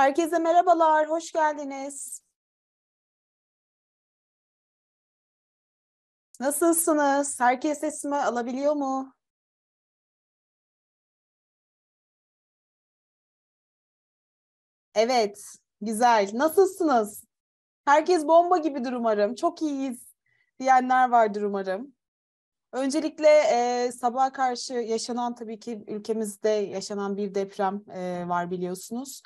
Herkese merhabalar, hoş geldiniz. Nasılsınız? Herkes sesimi alabiliyor mu? Evet, güzel. Nasılsınız? Herkes bomba gibidir umarım. Çok iyiyiz diyenler vardır umarım. Öncelikle e, sabaha karşı yaşanan tabii ki ülkemizde yaşanan bir deprem e, var biliyorsunuz.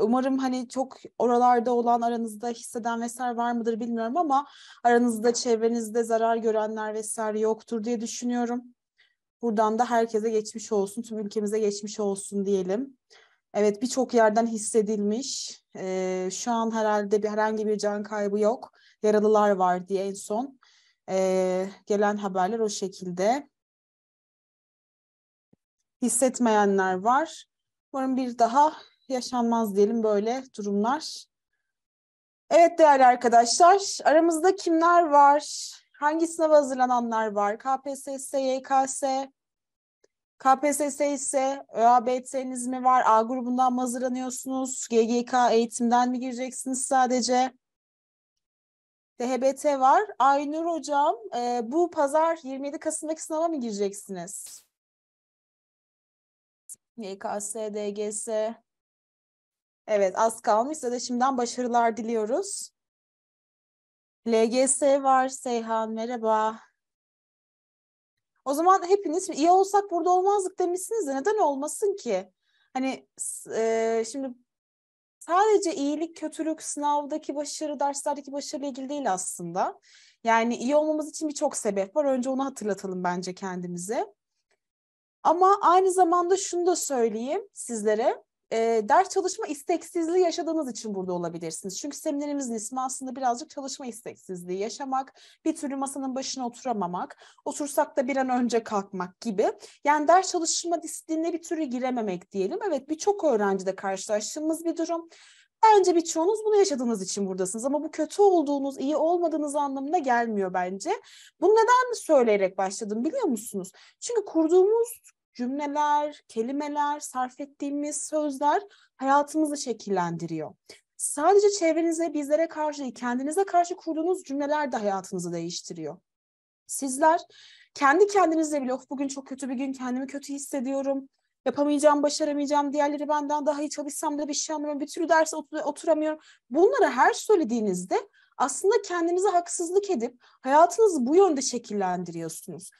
Umarım hani çok oralarda olan aranızda hisseden vesaire var mıdır bilmiyorum ama aranızda çevrenizde zarar görenler vesaire yoktur diye düşünüyorum. Buradan da herkese geçmiş olsun, tüm ülkemize geçmiş olsun diyelim. Evet birçok yerden hissedilmiş. Ee, şu an herhalde bir herhangi bir can kaybı yok. Yaralılar var diye en son ee, gelen haberler o şekilde. Hissetmeyenler var. Umarım bir daha yaşanmaz diyelim böyle durumlar. Evet değerli arkadaşlar, aramızda kimler var? Hangi sınava hazırlananlar var? KPSS, YKS, KPSS ise ÖABT'niz mi var? A grubundan mı hazırlanıyorsunuz? GGK eğitimden mi gireceksiniz sadece? DHBT var. Aynur Hocam, e, bu pazar 27 Kasım'daki sınava mı gireceksiniz? YKS, DGS, Evet az kalmış. Size de şimdiden başarılar diliyoruz. LGS var Seyhan merhaba. O zaman hepiniz iyi olsak burada olmazdık demişsiniz de neden olmasın ki? Hani e, şimdi sadece iyilik, kötülük, sınavdaki başarı, derslerdeki başarıyla ilgili değil aslında. Yani iyi olmamız için birçok sebep var. Önce onu hatırlatalım bence kendimize. Ama aynı zamanda şunu da söyleyeyim sizlere e, ders çalışma isteksizliği yaşadığınız için burada olabilirsiniz. Çünkü seminerimizin ismi aslında birazcık çalışma isteksizliği yaşamak, bir türlü masanın başına oturamamak, otursak da bir an önce kalkmak gibi. Yani ders çalışma disiplinine bir türlü girememek diyelim. Evet birçok öğrencide karşılaştığımız bir durum. Bence birçoğunuz bunu yaşadığınız için buradasınız ama bu kötü olduğunuz, iyi olmadığınız anlamına gelmiyor bence. Bunu neden söyleyerek başladım biliyor musunuz? Çünkü kurduğumuz cümleler, kelimeler, sarf ettiğimiz sözler hayatımızı şekillendiriyor. Sadece çevrenize, bizlere karşı, değil, kendinize karşı kurduğunuz cümleler de hayatınızı değiştiriyor. Sizler kendi kendinize bile of bugün çok kötü bir gün kendimi kötü hissediyorum. Yapamayacağım, başaramayacağım, diğerleri benden daha iyi çalışsam da bir şey anlamıyorum, bir türlü derse oturamıyorum. Bunları her söylediğinizde aslında kendinize haksızlık edip hayatınızı bu yönde şekillendiriyorsunuz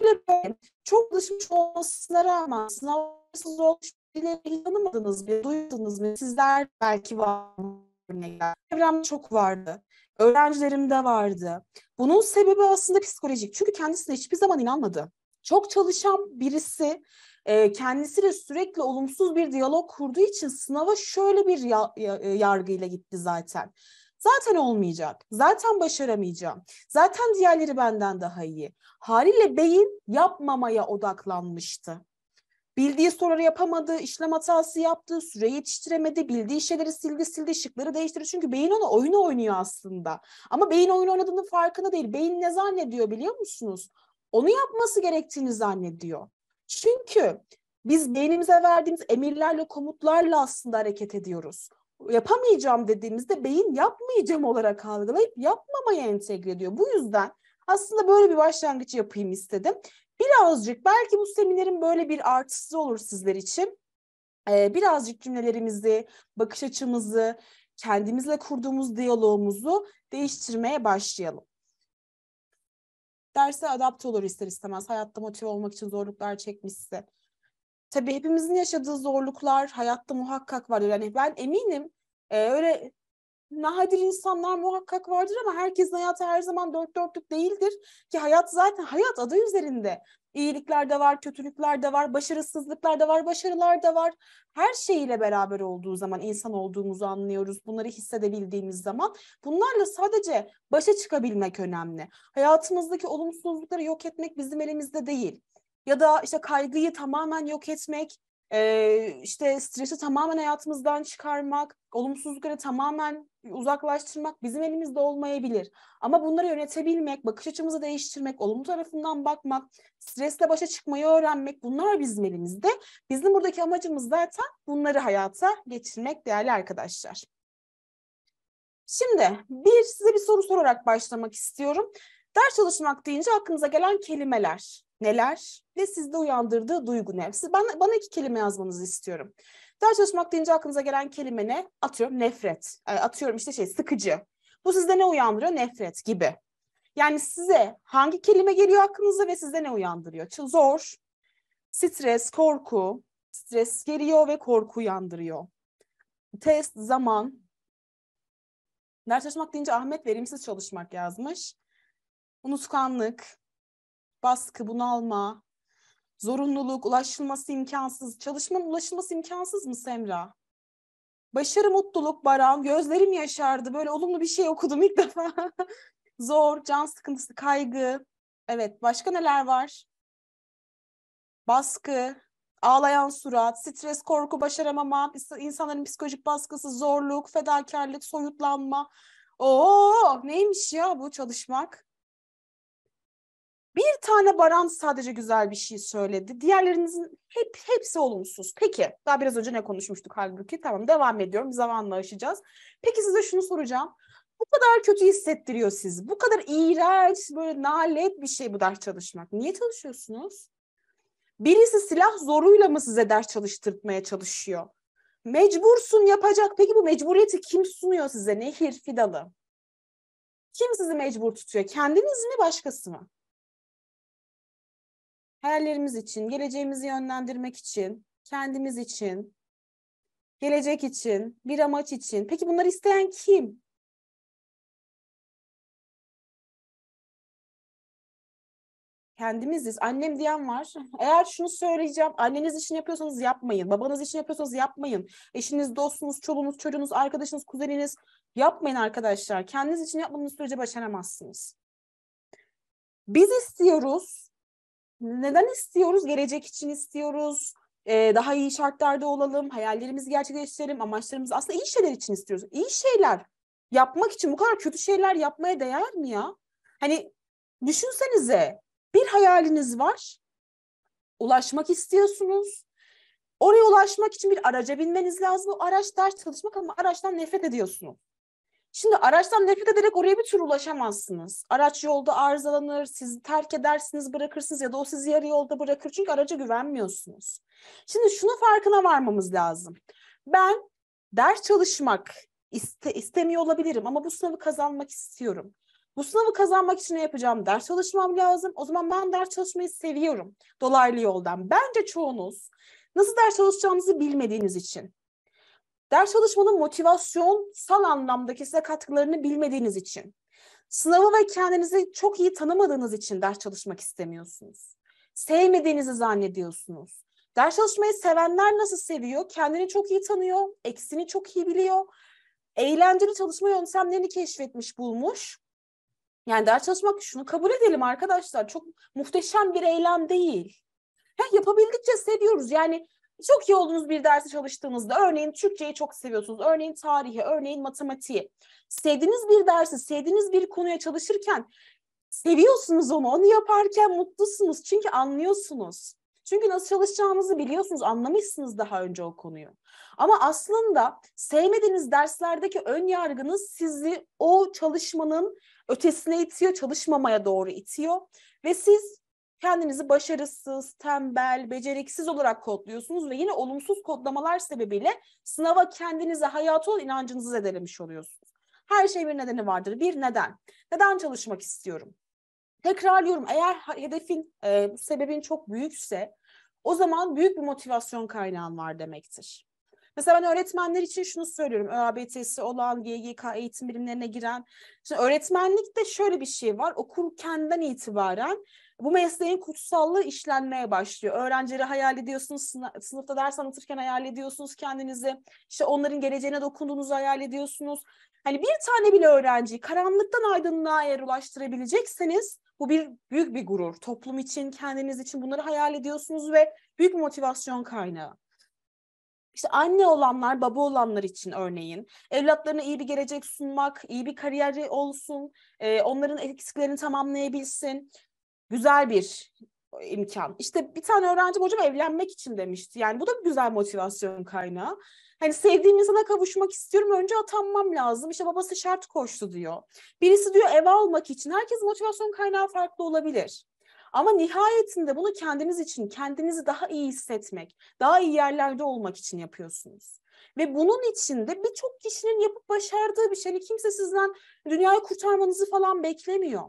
birileri çok alışmış olmasına rağmen sınavsız olmuş birileri tanımadınız mı, duydunuz mu? Sizler belki var örnekler. çok vardı. Öğrencilerimde vardı. Bunun sebebi aslında psikolojik. Çünkü kendisine hiçbir zaman inanmadı. Çok çalışan birisi e, kendisiyle sürekli olumsuz bir diyalog kurduğu için sınava şöyle bir e, yargıyla gitti zaten. Zaten olmayacak. Zaten başaramayacağım. Zaten diğerleri benden daha iyi. Haliyle beyin yapmamaya odaklanmıştı. Bildiği soruları yapamadı, işlem hatası yaptı, süre yetiştiremedi, bildiği şeyleri sildi sildi, şıkları değiştirdi. Çünkü beyin ona oyunu oynuyor aslında. Ama beyin oyun oynadığının farkında değil. Beyin ne zannediyor biliyor musunuz? Onu yapması gerektiğini zannediyor. Çünkü biz beynimize verdiğimiz emirlerle, komutlarla aslında hareket ediyoruz yapamayacağım dediğimizde beyin yapmayacağım olarak algılayıp yapmamaya entegre ediyor. Bu yüzden aslında böyle bir başlangıç yapayım istedim. Birazcık belki bu seminerin böyle bir artısı olur sizler için. Ee, birazcık cümlelerimizi, bakış açımızı, kendimizle kurduğumuz diyaloğumuzu değiştirmeye başlayalım. Derse adapte olur ister istemez. Hayatta motive olmak için zorluklar çekmişse tabii hepimizin yaşadığı zorluklar hayatta muhakkak vardır. Yani ben eminim e, öyle nadir insanlar muhakkak vardır ama herkesin hayatı her zaman dört dörtlük değildir. Ki hayat zaten hayat adı üzerinde. İyilikler de var, kötülükler de var, başarısızlıklar da var, başarılar da var. Her şeyiyle beraber olduğu zaman insan olduğumuzu anlıyoruz. Bunları hissedebildiğimiz zaman bunlarla sadece başa çıkabilmek önemli. Hayatımızdaki olumsuzlukları yok etmek bizim elimizde değil ya da işte kaygıyı tamamen yok etmek, e, işte stresi tamamen hayatımızdan çıkarmak, olumsuzlukları tamamen uzaklaştırmak bizim elimizde olmayabilir. Ama bunları yönetebilmek, bakış açımızı değiştirmek, olumlu tarafından bakmak, stresle başa çıkmayı öğrenmek bunlar bizim elimizde. Bizim buradaki amacımız zaten bunları hayata geçirmek değerli arkadaşlar. Şimdi bir size bir soru sorarak başlamak istiyorum. Ders çalışmak deyince aklınıza gelen kelimeler neler ve sizde uyandırdığı duygu ne? Siz, bana, bana iki kelime yazmanızı istiyorum. Ders çalışmak deyince aklınıza gelen kelime ne? Atıyorum nefret, ee, atıyorum işte şey sıkıcı. Bu sizde ne uyandırıyor? Nefret gibi. Yani size hangi kelime geliyor aklınıza ve sizde ne uyandırıyor? Zor, stres, korku, stres geliyor ve korku uyandırıyor. Test, zaman. Ders çalışmak deyince Ahmet verimsiz çalışmak yazmış. Unutkanlık, baskı, bunalma, zorunluluk, ulaşılması imkansız. Çalışmanın ulaşılması imkansız mı Semra? Başarı, mutluluk, Baran. Gözlerim yaşardı. Böyle olumlu bir şey okudum ilk defa. Zor, can sıkıntısı, kaygı. Evet, başka neler var? Baskı, ağlayan surat, stres, korku, başaramama, insanların psikolojik baskısı, zorluk, fedakarlık, soyutlanma. Oo, neymiş ya bu çalışmak? Bir tane Baran sadece güzel bir şey söyledi. Diğerlerinizin hep hepsi olumsuz. Peki daha biraz önce ne konuşmuştuk halbuki? Tamam devam ediyorum. Zamanla aşacağız. Peki size şunu soracağım. Bu kadar kötü hissettiriyor siz. Bu kadar iğrenç, böyle nalet bir şey bu ders çalışmak. Niye çalışıyorsunuz? Birisi silah zoruyla mı size ders çalıştırtmaya çalışıyor? Mecbursun yapacak. Peki bu mecburiyeti kim sunuyor size? Nehir Fidalı. Kim sizi mecbur tutuyor? Kendiniz mi başkası mı? hayallerimiz için, geleceğimizi yönlendirmek için, kendimiz için, gelecek için, bir amaç için. Peki bunları isteyen kim? kendimiziz. Annem diyen var. Eğer şunu söyleyeceğim, anneniz için yapıyorsanız yapmayın. Babanız için yapıyorsanız yapmayın. Eşiniz, dostunuz, çoluğunuz, çocuğunuz, arkadaşınız, kuzeniniz yapmayın arkadaşlar. Kendiniz için yapmadığınız sürece başaramazsınız. Biz istiyoruz neden istiyoruz? Gelecek için istiyoruz. Ee, daha iyi şartlarda olalım, hayallerimizi gerçekleştirelim, amaçlarımızı aslında iyi şeyler için istiyoruz. İyi şeyler yapmak için bu kadar kötü şeyler yapmaya değer mi ya? Hani düşünsenize bir hayaliniz var, ulaşmak istiyorsunuz. Oraya ulaşmak için bir araca binmeniz lazım. O araç ders çalışmak ama araçtan nefret ediyorsunuz. Şimdi araçtan nefret ederek oraya bir tür ulaşamazsınız. Araç yolda arızalanır, sizi terk edersiniz, bırakırsınız ya da o sizi yarı yolda bırakır. Çünkü araca güvenmiyorsunuz. Şimdi şunu farkına varmamız lazım. Ben ders çalışmak iste, istemiyor olabilirim ama bu sınavı kazanmak istiyorum. Bu sınavı kazanmak için ne yapacağım? Ders çalışmam lazım. O zaman ben ders çalışmayı seviyorum dolaylı yoldan. Bence çoğunuz nasıl ders çalışacağımızı bilmediğiniz için Ders çalışmanın motivasyonsal anlamdaki size katkılarını bilmediğiniz için, sınavı ve kendinizi çok iyi tanımadığınız için ders çalışmak istemiyorsunuz. Sevmediğinizi zannediyorsunuz. Ders çalışmayı sevenler nasıl seviyor? Kendini çok iyi tanıyor, eksini çok iyi biliyor. Eğlenceli çalışma yöntemlerini keşfetmiş, bulmuş. Yani ders çalışmak şunu kabul edelim arkadaşlar. Çok muhteşem bir eylem değil. Ha, yapabildikçe seviyoruz. Yani çok iyi olduğunuz bir dersi çalıştığınızda örneğin Türkçeyi çok seviyorsunuz, örneğin tarihi, örneğin matematiği. Sevdiğiniz bir dersi, sevdiğiniz bir konuya çalışırken seviyorsunuz onu, onu yaparken mutlusunuz çünkü anlıyorsunuz. Çünkü nasıl çalışacağınızı biliyorsunuz, anlamışsınız daha önce o konuyu. Ama aslında sevmediğiniz derslerdeki ön yargınız sizi o çalışmanın ötesine itiyor, çalışmamaya doğru itiyor. Ve siz kendinizi başarısız, tembel, beceriksiz olarak kodluyorsunuz ve yine olumsuz kodlamalar sebebiyle sınava kendinize, hayata olan inancınızı zedelemiş oluyorsunuz. Her şey bir nedeni vardır. Bir neden. Neden çalışmak istiyorum? Tekrarlıyorum eğer hedefin, e, sebebin çok büyükse o zaman büyük bir motivasyon kaynağın var demektir. Mesela ben öğretmenler için şunu söylüyorum. ÖABT'si olan, GGK eğitim birimlerine giren. Şimdi öğretmenlikte şöyle bir şey var. Okur kendinden itibaren bu mesleğin kutsallığı işlenmeye başlıyor. Öğrencileri hayal ediyorsunuz, sınıfta ders anlatırken hayal ediyorsunuz kendinizi. İşte onların geleceğine dokunduğunuzu hayal ediyorsunuz. Hani bir tane bile öğrenciyi karanlıktan aydınlığa eğer ulaştırabilecekseniz bu bir büyük bir gurur. Toplum için, kendiniz için bunları hayal ediyorsunuz ve büyük motivasyon kaynağı. İşte anne olanlar, baba olanlar için örneğin evlatlarına iyi bir gelecek sunmak, iyi bir kariyeri olsun, e, onların eksiklerini tamamlayabilsin, güzel bir imkan. İşte bir tane öğrenci hocam evlenmek için demişti. Yani bu da bir güzel motivasyon kaynağı. Hani sevdiğim insana kavuşmak istiyorum önce atanmam lazım. İşte babası şart koştu diyor. Birisi diyor ev almak için. Herkes motivasyon kaynağı farklı olabilir. Ama nihayetinde bunu kendiniz için, kendinizi daha iyi hissetmek, daha iyi yerlerde olmak için yapıyorsunuz. Ve bunun içinde birçok kişinin yapıp başardığı bir şey. Hani kimse sizden dünyayı kurtarmanızı falan beklemiyor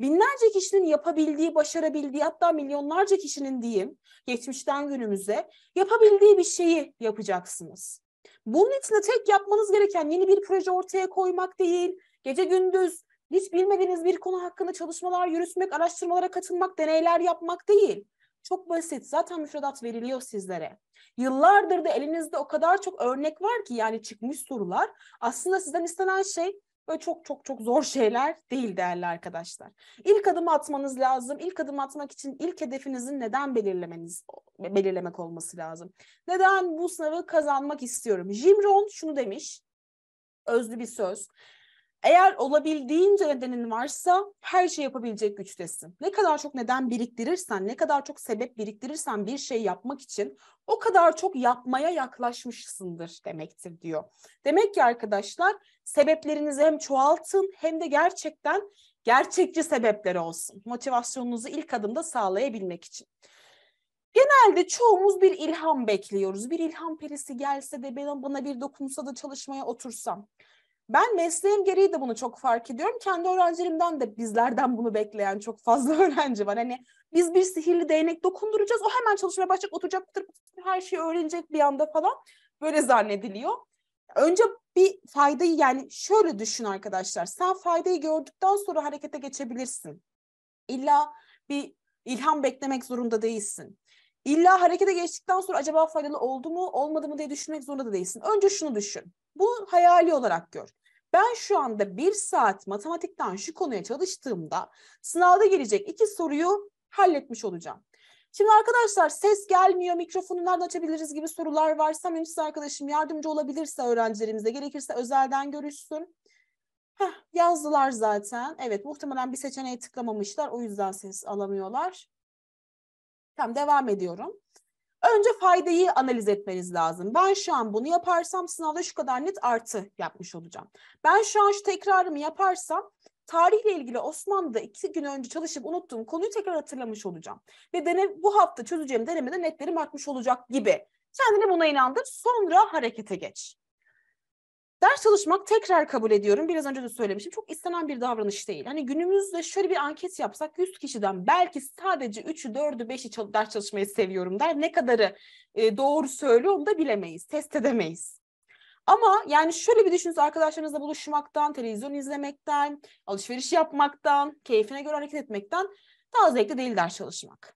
binlerce kişinin yapabildiği, başarabildiği hatta milyonlarca kişinin diyeyim geçmişten günümüze yapabildiği bir şeyi yapacaksınız. Bunun için de tek yapmanız gereken yeni bir proje ortaya koymak değil, gece gündüz hiç bilmediğiniz bir konu hakkında çalışmalar yürütmek, araştırmalara katılmak, deneyler yapmak değil. Çok basit. Zaten müfredat veriliyor sizlere. Yıllardır da elinizde o kadar çok örnek var ki yani çıkmış sorular. Aslında sizden istenen şey Böyle çok çok çok zor şeyler değil değerli arkadaşlar. İlk adımı atmanız lazım. İlk adım atmak için ilk hedefinizin neden belirlemeniz belirlemek olması lazım. Neden bu sınavı kazanmak istiyorum? Jim Rohn şunu demiş. Özlü bir söz. Eğer olabildiğince nedenin varsa her şey yapabilecek güçtesin. Ne kadar çok neden biriktirirsen, ne kadar çok sebep biriktirirsen bir şey yapmak için o kadar çok yapmaya yaklaşmışsındır demektir diyor. Demek ki arkadaşlar sebeplerinizi hem çoğaltın hem de gerçekten gerçekçi sebepler olsun. Motivasyonunuzu ilk adımda sağlayabilmek için. Genelde çoğumuz bir ilham bekliyoruz. Bir ilham perisi gelse de bana, bana bir dokunsa da çalışmaya otursam. Ben mesleğim gereği de bunu çok fark ediyorum. Kendi öğrencilerimden de bizlerden bunu bekleyen çok fazla öğrenci var. Hani biz bir sihirli değnek dokunduracağız. O hemen çalışmaya başlayacak, oturacak, her şeyi öğrenecek bir anda falan. Böyle zannediliyor. Önce bir faydayı yani şöyle düşün arkadaşlar. Sen faydayı gördükten sonra harekete geçebilirsin. İlla bir ilham beklemek zorunda değilsin. İlla harekete geçtikten sonra acaba faydalı oldu mu olmadı mı diye düşünmek zorunda da değilsin. Önce şunu düşün. Bu hayali olarak gör. Ben şu anda bir saat matematikten şu konuya çalıştığımda sınavda gelecek iki soruyu halletmiş olacağım. Şimdi arkadaşlar ses gelmiyor, mikrofonu nerede açabiliriz gibi sorular varsa mühendis arkadaşım yardımcı olabilirse öğrencilerimize gerekirse özelden görüşsün. Heh, yazdılar zaten. Evet muhtemelen bir seçeneği tıklamamışlar o yüzden ses alamıyorlar. Tamam devam ediyorum. Önce faydayı analiz etmeniz lazım. Ben şu an bunu yaparsam sınavda şu kadar net artı yapmış olacağım. Ben şu an şu tekrarımı yaparsam tarihle ilgili Osmanlı'da iki gün önce çalışıp unuttuğum konuyu tekrar hatırlamış olacağım. Ve dene, bu hafta çözeceğim denemede netlerim artmış olacak gibi. Kendini buna inandır sonra harekete geç. Ders çalışmak tekrar kabul ediyorum. Biraz önce de söylemişim, Çok istenen bir davranış değil. Hani günümüzde şöyle bir anket yapsak 100 kişiden belki sadece 3'ü 4'ü 5'i ders çalışmayı seviyorum der. Ne kadarı e, doğru söylüyor onu da bilemeyiz. Test edemeyiz. Ama yani şöyle bir düşünün arkadaşlarınızla buluşmaktan, televizyon izlemekten, alışveriş yapmaktan, keyfine göre hareket etmekten daha zevkli değil ders çalışmak.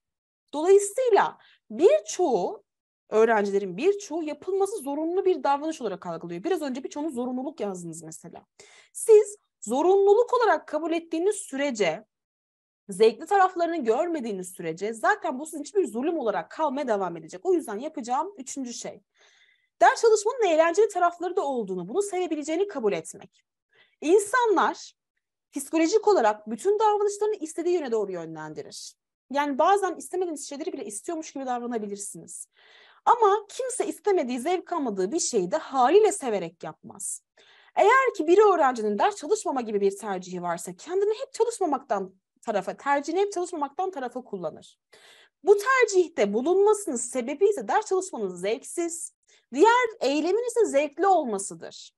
Dolayısıyla birçoğu öğrencilerin birçoğu yapılması zorunlu bir davranış olarak algılıyor. Biraz önce birçoğunu zorunluluk yazdınız mesela. Siz zorunluluk olarak kabul ettiğiniz sürece zevkli taraflarını görmediğiniz sürece zaten bu sizin için bir zulüm olarak kalmaya devam edecek. O yüzden yapacağım üçüncü şey. Ders çalışmanın eğlenceli tarafları da olduğunu, bunu sevebileceğini kabul etmek. İnsanlar psikolojik olarak bütün davranışlarını istediği yöne doğru yönlendirir. Yani bazen istemediğiniz şeyleri bile istiyormuş gibi davranabilirsiniz. Ama kimse istemediği, zevk almadığı bir şeyi de haliyle severek yapmaz. Eğer ki bir öğrencinin ders çalışmama gibi bir tercihi varsa kendini hep çalışmamaktan tarafa, tercihini hep çalışmamaktan tarafa kullanır. Bu tercihte bulunmasının sebebi ise ders çalışmanın zevksiz, diğer eylemin ise zevkli olmasıdır.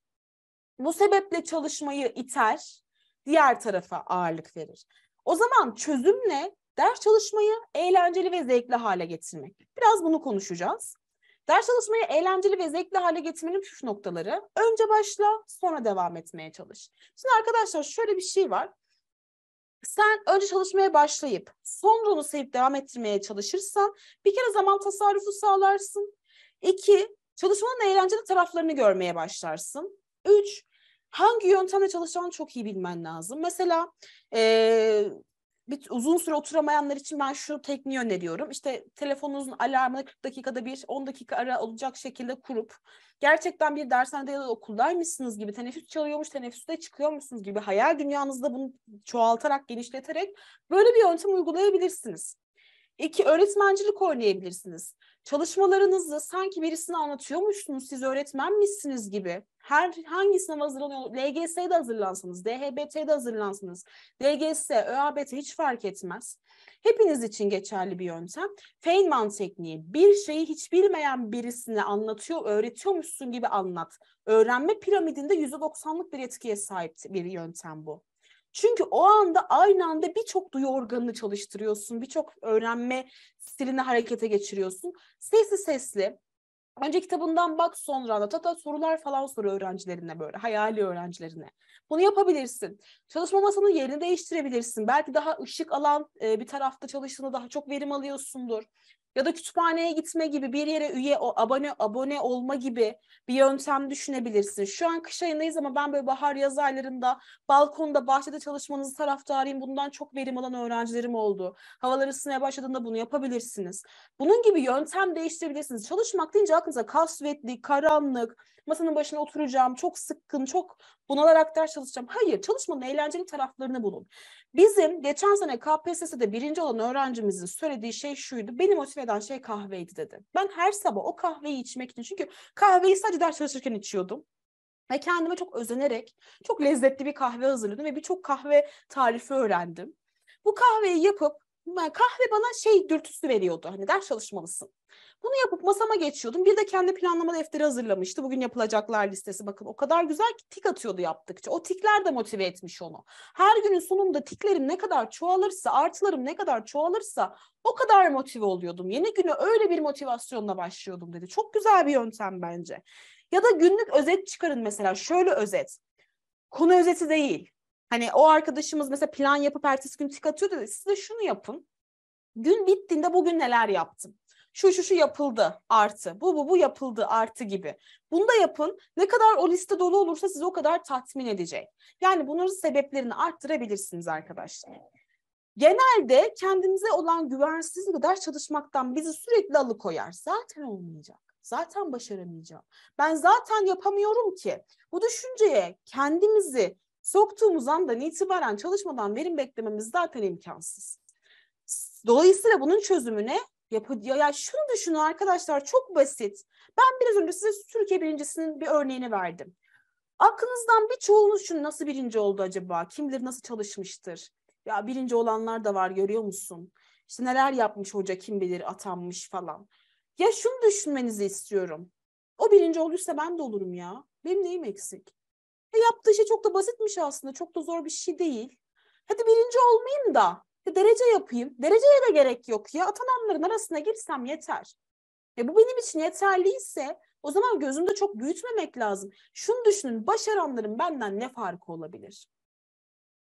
Bu sebeple çalışmayı iter, diğer tarafa ağırlık verir. O zaman çözüm ne? Ders çalışmayı eğlenceli ve zevkli hale getirmek. Biraz bunu konuşacağız. Ders çalışmayı eğlenceli ve zevkli hale getirmenin püf noktaları. Önce başla, sonra devam etmeye çalış. Şimdi arkadaşlar şöyle bir şey var. Sen önce çalışmaya başlayıp sonra onu sevip devam ettirmeye çalışırsan bir kere zaman tasarrufu sağlarsın. İki, çalışmanın eğlenceli taraflarını görmeye başlarsın. Üç, hangi yöntemle çalışacağını çok iyi bilmen lazım. Mesela e, bir, uzun süre oturamayanlar için ben şu tekniği öneriyorum. İşte telefonunuzun alarmını 40 dakikada bir 10 dakika ara olacak şekilde kurup gerçekten bir dershanede ya da okuldaymışsınız gibi teneffüs çalıyormuş, teneffüste çıkıyormuşsunuz gibi hayal dünyanızda bunu çoğaltarak, genişleterek böyle bir yöntem uygulayabilirsiniz. İki, öğretmencilik oynayabilirsiniz. Çalışmalarınızı sanki birisine anlatıyormuşsunuz, siz öğretmen misiniz gibi. Her hangi sınava hazırlanıyor, hazırlansınız, hazırlansanız, DHBT'de hazırlansanız, DGS, ÖABT hiç fark etmez. Hepiniz için geçerli bir yöntem. Feynman tekniği, bir şeyi hiç bilmeyen birisine anlatıyor, öğretiyormuşsun gibi anlat. Öğrenme piramidinde %90'lık bir etkiye sahip bir yöntem bu. Çünkü o anda aynı anda birçok duyu organını çalıştırıyorsun, birçok öğrenme stilini harekete geçiriyorsun. Sesli sesli Önce kitabından bak sonra da Hatta sorular falan sor öğrencilerine böyle. Hayali öğrencilerine. Bunu yapabilirsin. Çalışma masanın yerini değiştirebilirsin. Belki daha ışık alan bir tarafta çalıştığında daha çok verim alıyorsundur ya da kütüphaneye gitme gibi bir yere üye o, abone abone olma gibi bir yöntem düşünebilirsin. Şu an kış ayındayız ama ben böyle bahar yaz aylarında balkonda bahçede çalışmanızı taraftarıyım. Bundan çok verim alan öğrencilerim oldu. Havalar ısınmaya başladığında bunu yapabilirsiniz. Bunun gibi yöntem değiştirebilirsiniz. Çalışmak deyince aklınıza kasvetli, karanlık, masanın başına oturacağım, çok sıkkın, çok bunalarak ders çalışacağım. Hayır, çalışmanın eğlenceli taraflarını bulun. Bizim geçen sene KPSS'de birinci olan öğrencimizin söylediği şey şuydu. Beni motive eden şey kahveydi dedi. Ben her sabah o kahveyi içmek için çünkü kahveyi sadece ders çalışırken içiyordum. Ve kendime çok özenerek çok lezzetli bir kahve hazırladım ve birçok kahve tarifi öğrendim. Bu kahveyi yapıp kahve bana şey dürtüsü veriyordu. Hani ders çalışmalısın. Bunu yapıp masama geçiyordum. Bir de kendi planlama defteri hazırlamıştı. Bugün yapılacaklar listesi bakın o kadar güzel ki tik atıyordu yaptıkça. O tikler de motive etmiş onu. Her günün sonunda tiklerim ne kadar çoğalırsa, artılarım ne kadar çoğalırsa o kadar motive oluyordum. Yeni günü öyle bir motivasyonla başlıyordum dedi. Çok güzel bir yöntem bence. Ya da günlük özet çıkarın mesela. Şöyle özet. Konu özeti değil Hani o arkadaşımız mesela plan yapıp ertesi gün tik dedi. Siz de şunu yapın. Gün bittiğinde bugün neler yaptım? Şu şu şu yapıldı artı. Bu bu bu yapıldı artı gibi. Bunu da yapın. Ne kadar o liste dolu olursa sizi o kadar tatmin edecek. Yani bunların sebeplerini arttırabilirsiniz arkadaşlar. Genelde kendimize olan güvensizlik ders çalışmaktan bizi sürekli alıkoyar. Zaten olmayacak. Zaten başaramayacağım. Ben zaten yapamıyorum ki. Bu düşünceye kendimizi Soktuğumuz andan itibaren çalışmadan verim beklememiz zaten imkansız. Dolayısıyla bunun çözümüne yapı ya, ya şunu düşünün arkadaşlar çok basit. Ben biraz önce size Türkiye birincisinin bir örneğini verdim. Aklınızdan birçoğunuz şunu nasıl birinci oldu acaba? Kim bilir nasıl çalışmıştır? Ya birinci olanlar da var görüyor musun? İşte neler yapmış hoca kim bilir atanmış falan. Ya şunu düşünmenizi istiyorum. O birinci olduysa ben de olurum ya. Benim neyim eksik? E yaptığı şey çok da basitmiş aslında. Çok da zor bir şey değil. Hadi birinci olmayayım da ya e, derece yapayım. Dereceye de gerek yok ya. Atananların arasına girsem yeter. E bu benim için yeterliyse o zaman gözümde çok büyütmemek lazım. Şunu düşünün başaranların benden ne farkı olabilir?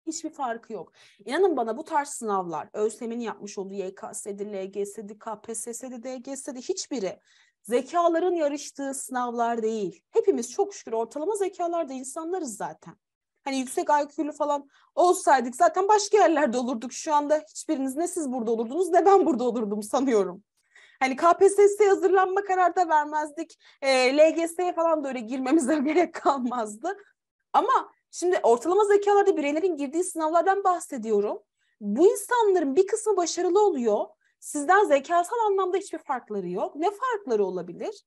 hiçbir farkı yok. İnanın bana bu tarz sınavlar, ÖSYM'in yapmış olduğu YKS'di, LGS'di, KPSS'di, DGS'di hiçbiri zekaların yarıştığı sınavlar değil. Hepimiz çok şükür ortalama zekalarda insanlarız zaten. Hani yüksek IQ'lu falan olsaydık zaten başka yerlerde olurduk. Şu anda hiçbiriniz ne siz burada olurdunuz ne ben burada olurdum sanıyorum. Hani KPSS'ye hazırlanma kararı da vermezdik. E, LGS'ye falan da öyle girmemize gerek kalmazdı. Ama Şimdi ortalama zekalarda bireylerin girdiği sınavlardan bahsediyorum. Bu insanların bir kısmı başarılı oluyor. Sizden zekasal anlamda hiçbir farkları yok. Ne farkları olabilir?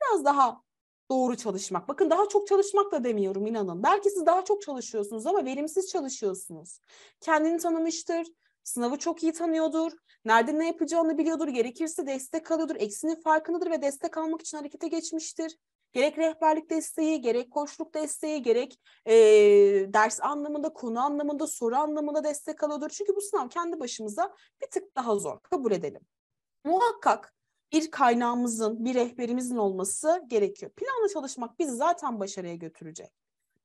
Biraz daha doğru çalışmak. Bakın daha çok çalışmak da demiyorum inanın. Belki siz daha çok çalışıyorsunuz ama verimsiz çalışıyorsunuz. Kendini tanımıştır, sınavı çok iyi tanıyordur, nerede ne yapacağını biliyordur, gerekirse destek alıyordur, eksinin farkındadır ve destek almak için harekete geçmiştir. Gerek rehberlik desteği, gerek koçluk desteği, gerek e, ders anlamında, konu anlamında, soru anlamında destek alıyordur. Çünkü bu sınav kendi başımıza bir tık daha zor. Kabul edelim. Muhakkak bir kaynağımızın, bir rehberimizin olması gerekiyor. Planla çalışmak bizi zaten başarıya götürecek.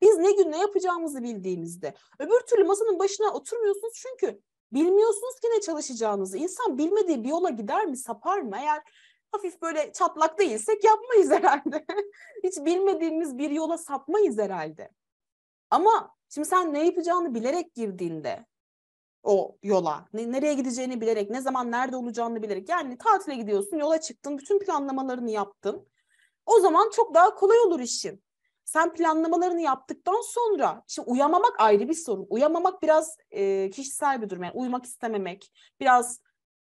Biz ne gün ne yapacağımızı bildiğimizde. Öbür türlü masanın başına oturmuyorsunuz çünkü bilmiyorsunuz ki ne çalışacağınızı. İnsan bilmediği bir yola gider mi, sapar mı? Eğer hafif böyle çatlak değilsek yapmayız herhalde. Hiç bilmediğimiz bir yola sapmayız herhalde. Ama şimdi sen ne yapacağını bilerek girdiğinde o yola, ne, nereye gideceğini bilerek, ne zaman nerede olacağını bilerek. Yani tatile gidiyorsun, yola çıktın, bütün planlamalarını yaptın. O zaman çok daha kolay olur işin. Sen planlamalarını yaptıktan sonra, şimdi uyamamak ayrı bir sorun. Uyamamak biraz e, kişisel bir durum. Yani uyumak istememek, biraz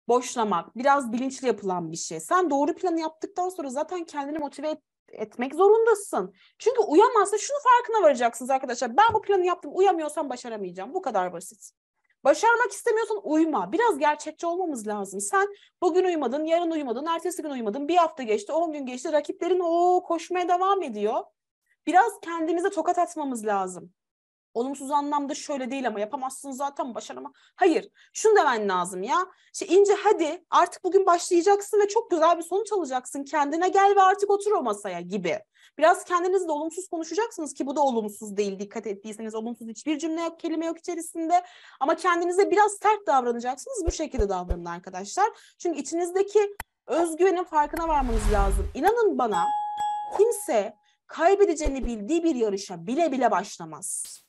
boşlamak biraz bilinçli yapılan bir şey. Sen doğru planı yaptıktan sonra zaten kendini motive et, etmek zorundasın. Çünkü uyamazsa şunu farkına varacaksınız arkadaşlar. Ben bu planı yaptım uyamıyorsam başaramayacağım. Bu kadar basit. Başarmak istemiyorsan uyuma. Biraz gerçekçi olmamız lazım. Sen bugün uyumadın, yarın uyumadın, ertesi gün uyumadın, bir hafta geçti, on gün geçti. Rakiplerin o koşmaya devam ediyor. Biraz kendimize tokat atmamız lazım. Olumsuz anlamda şöyle değil ama yapamazsın zaten başarama. Hayır. Şunu demen lazım ya. İşte ince hadi artık bugün başlayacaksın ve çok güzel bir sonuç alacaksın. Kendine gel ve artık otur o masaya gibi. Biraz kendinizle olumsuz konuşacaksınız ki bu da olumsuz değil. Dikkat ettiyseniz olumsuz hiçbir cümle yok, kelime yok içerisinde. Ama kendinize biraz sert davranacaksınız. Bu şekilde davranın arkadaşlar. Çünkü içinizdeki özgüvenin farkına varmanız lazım. İnanın bana kimse kaybedeceğini bildiği bir yarışa bile bile başlamaz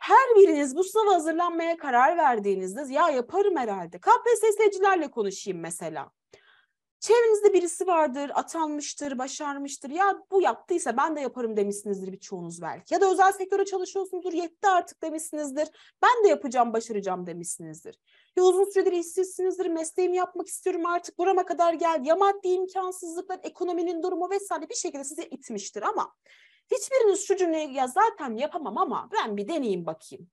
her biriniz bu sınava hazırlanmaya karar verdiğinizde ya yaparım herhalde. KPSS'cilerle konuşayım mesela. Çevrenizde birisi vardır, atanmıştır, başarmıştır. Ya bu yaptıysa ben de yaparım demişsinizdir birçoğunuz belki. Ya da özel sektöre çalışıyorsunuzdur, yetti artık demişsinizdir. Ben de yapacağım, başaracağım demişsinizdir. Ya uzun süredir istiyorsunuzdur, mesleğimi yapmak istiyorum artık burama kadar geldi. Ya maddi imkansızlıklar, ekonominin durumu vesaire bir şekilde sizi itmiştir ama hiçbiriniz şu cümleyi ya zaten yapamam ama ben bir deneyeyim bakayım.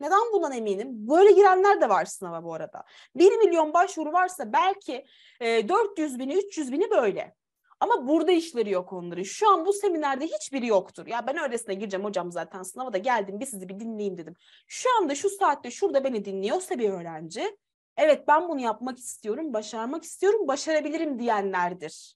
Neden bundan eminim? Böyle girenler de var sınava bu arada. 1 milyon başvuru varsa belki 400 e, bini, 300 bini böyle. Ama burada işleri yok onların. Şu an bu seminerde hiçbiri yoktur. Ya ben öylesine gireceğim hocam zaten sınava da geldim bir sizi bir dinleyeyim dedim. Şu anda şu saatte şurada beni dinliyorsa bir öğrenci evet ben bunu yapmak istiyorum, başarmak istiyorum, başarabilirim diyenlerdir.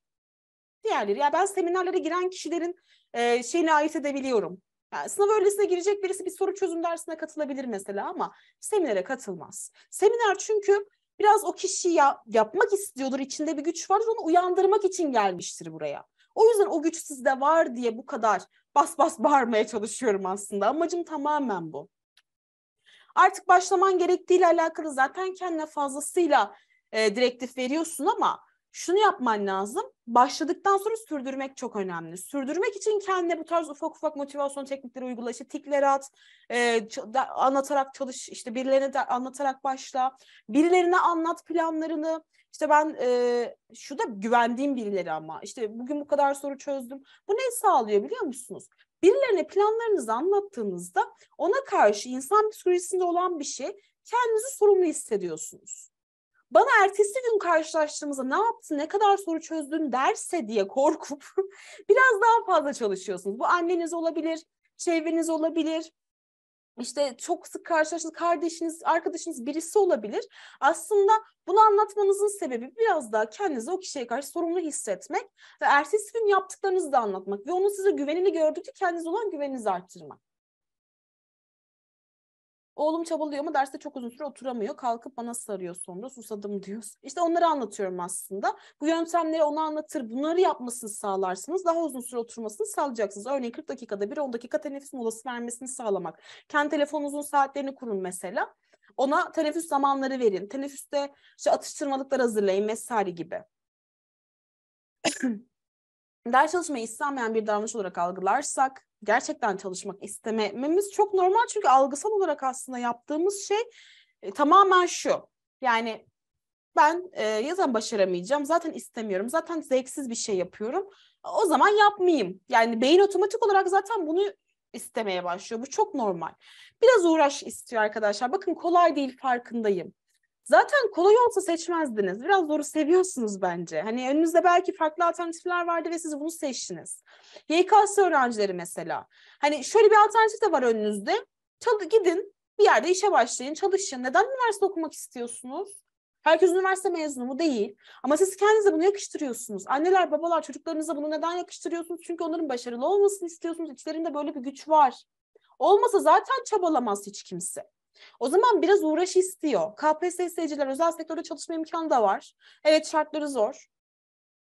Diğerleri ya ben seminerlere giren kişilerin e, şeyini ayırt edebiliyorum. Yani sınav öylesine girecek birisi bir soru çözüm dersine katılabilir mesela ama seminere katılmaz. Seminer çünkü biraz o kişi ya, yapmak istiyordur, içinde bir güç vardır, onu uyandırmak için gelmiştir buraya. O yüzden o güç sizde var diye bu kadar bas bas bağırmaya çalışıyorum aslında. Amacım tamamen bu. Artık başlaman gerektiğiyle alakalı zaten kendine fazlasıyla e, direktif veriyorsun ama şunu yapman lazım başladıktan sonra sürdürmek çok önemli. Sürdürmek için kendine bu tarz ufak ufak motivasyon teknikleri uygula. İşte tikleri at, e, anlatarak çalış, işte birilerine de anlatarak başla. Birilerine anlat planlarını. İşte ben e, şu da güvendiğim birileri ama işte bugün bu kadar soru çözdüm. Bu ne sağlıyor biliyor musunuz? Birilerine planlarınızı anlattığınızda ona karşı insan psikolojisinde olan bir şey kendinizi sorumlu hissediyorsunuz. Bana ertesi gün karşılaştığımızda ne yaptın, ne kadar soru çözdün derse diye korkup biraz daha fazla çalışıyorsunuz. Bu anneniz olabilir, çevreniz olabilir, işte çok sık karşılaştığınız kardeşiniz, arkadaşınız birisi olabilir. Aslında bunu anlatmanızın sebebi biraz daha kendinizi o kişiye karşı sorumlu hissetmek ve ertesi gün yaptıklarınızı da anlatmak ve onun size güvenini gördükçe kendiniz olan güveninizi arttırmak. Oğlum çabalıyor ama derste çok uzun süre oturamıyor. Kalkıp bana sarıyor sonra susadım diyor. İşte onları anlatıyorum aslında. Bu yöntemleri ona anlatır. Bunları yapmasını sağlarsınız. Daha uzun süre oturmasını sağlayacaksınız. Örneğin 40 dakikada bir 10 dakika teneffüs molası vermesini sağlamak. Kendi telefonunuzun saatlerini kurun mesela. Ona teneffüs zamanları verin. Teneffüste işte atıştırmalıklar hazırlayın vesaire gibi. Ders çalışmayı istemeyen bir davranış olarak algılarsak gerçekten çalışmak istememiz çok normal çünkü algısal olarak aslında yaptığımız şey e, tamamen şu. Yani ben e, yazan başaramayacağım. Zaten istemiyorum. Zaten zevksiz bir şey yapıyorum. O zaman yapmayayım. Yani beyin otomatik olarak zaten bunu istemeye başlıyor. Bu çok normal. Biraz uğraş istiyor arkadaşlar. Bakın kolay değil farkındayım. Zaten kolay olsa seçmezdiniz. Biraz zoru seviyorsunuz bence. Hani önünüzde belki farklı alternatifler vardı ve siz bunu seçtiniz. YKS öğrencileri mesela. Hani şöyle bir alternatif de var önünüzde. Çal gidin bir yerde işe başlayın, çalışın. Neden üniversite okumak istiyorsunuz? Herkes üniversite mezunu mu? Değil. Ama siz kendinize bunu yakıştırıyorsunuz. Anneler, babalar çocuklarınıza bunu neden yakıştırıyorsunuz? Çünkü onların başarılı olmasını istiyorsunuz. İçlerinde böyle bir güç var. Olmasa zaten çabalamaz hiç kimse. O zaman biraz uğraş istiyor. KPSS'ciler özel sektörde çalışma imkanı da var. Evet şartları zor.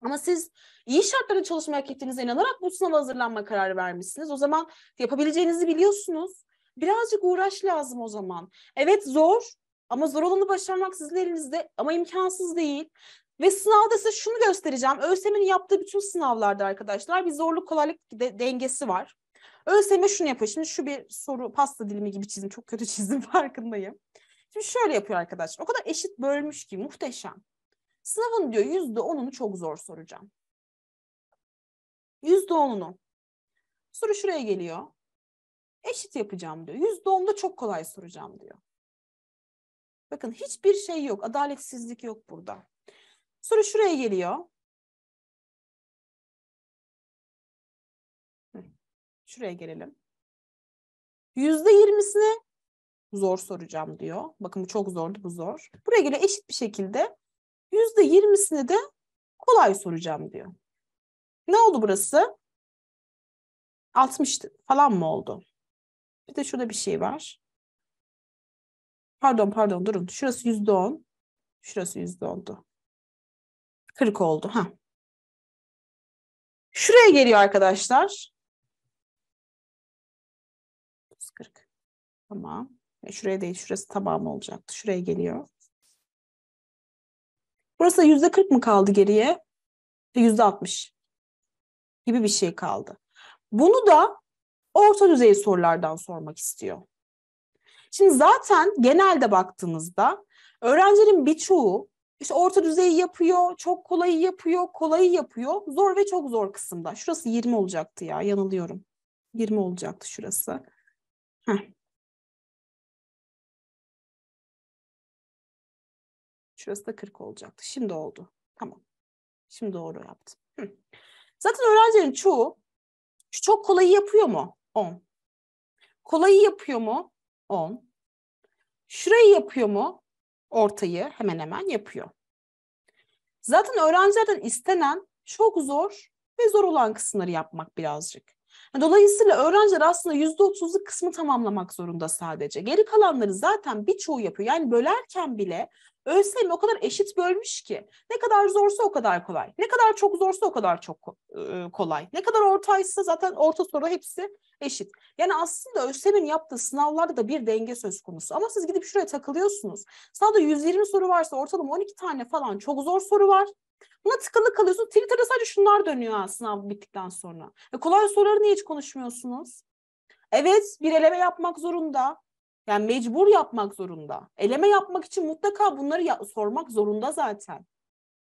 Ama siz iyi şartlarda çalışmaya hak inanarak bu sınava hazırlanma kararı vermişsiniz. O zaman yapabileceğinizi biliyorsunuz. Birazcık uğraş lazım o zaman. Evet zor ama zor olanı başarmak sizin elinizde ama imkansız değil. Ve sınavda size şunu göstereceğim. ÖSYM'in yaptığı bütün sınavlarda arkadaşlar bir zorluk kolaylık de dengesi var. ÖSYM şunu yapıyor. Şimdi şu bir soru pasta dilimi gibi çizim. Çok kötü çizim farkındayım. Şimdi şöyle yapıyor arkadaşlar. O kadar eşit bölmüş ki muhteşem. Sınavın diyor yüzde onunu çok zor soracağım. Yüzde onunu. Soru şuraya geliyor. Eşit yapacağım diyor. Yüzde onda çok kolay soracağım diyor. Bakın hiçbir şey yok. Adaletsizlik yok burada. Soru şuraya geliyor. Şuraya gelelim. Yüzde yirmisini zor soracağım diyor. Bakın bu çok zordu bu zor. Buraya göre eşit bir şekilde yüzde yirmisini de kolay soracağım diyor. Ne oldu burası? 60 falan mı oldu? Bir de şurada bir şey var. Pardon pardon durun. Şurası yüzde on. Şurası yüzde oldu. 40 oldu. Ha. Şuraya geliyor arkadaşlar. Tamam. E, şuraya değil, şurası tabağım olacaktı. Şuraya geliyor. Burası yüzde 40 mı kaldı geriye? E, yüzde 60 gibi bir şey kaldı. Bunu da orta düzey sorulardan sormak istiyor. Şimdi zaten genelde baktığınızda öğrencilerin birçoğu işte orta düzeyi yapıyor, çok kolayı yapıyor, kolayı yapıyor. Zor ve çok zor kısımda. Şurası 20 olacaktı ya yanılıyorum. 20 olacaktı şurası. Heh. Şurası da 40 olacaktı. Şimdi oldu. Tamam. Şimdi doğru yaptım. Hı. Zaten öğrencilerin çoğu şu çok kolayı yapıyor mu? 10. Kolayı yapıyor mu? 10. Şurayı yapıyor mu? Ortayı hemen hemen yapıyor. Zaten öğrencilerden istenen çok zor ve zor olan kısımları yapmak birazcık. Dolayısıyla öğrenciler aslında yüzde otuzluk kısmı tamamlamak zorunda sadece. Geri kalanları zaten birçoğu yapıyor. Yani bölerken bile ÖSYM o kadar eşit bölmüş ki ne kadar zorsa o kadar kolay. Ne kadar çok zorsa o kadar çok kolay. Ne kadar ortaysa zaten orta soru hepsi eşit. Yani aslında ÖSYM'in yaptığı sınavlarda da bir denge söz konusu. Ama siz gidip şuraya takılıyorsunuz. Sadece 120 soru varsa ortalama 12 tane falan çok zor soru var. Buna tıkanık kalıyorsun. Twitter'da sadece şunlar dönüyor ha sınav bittikten sonra. E kolay soruları niye hiç konuşmuyorsunuz? Evet bir eleme yapmak zorunda. Yani mecbur yapmak zorunda. Eleme yapmak için mutlaka bunları ya- sormak zorunda zaten.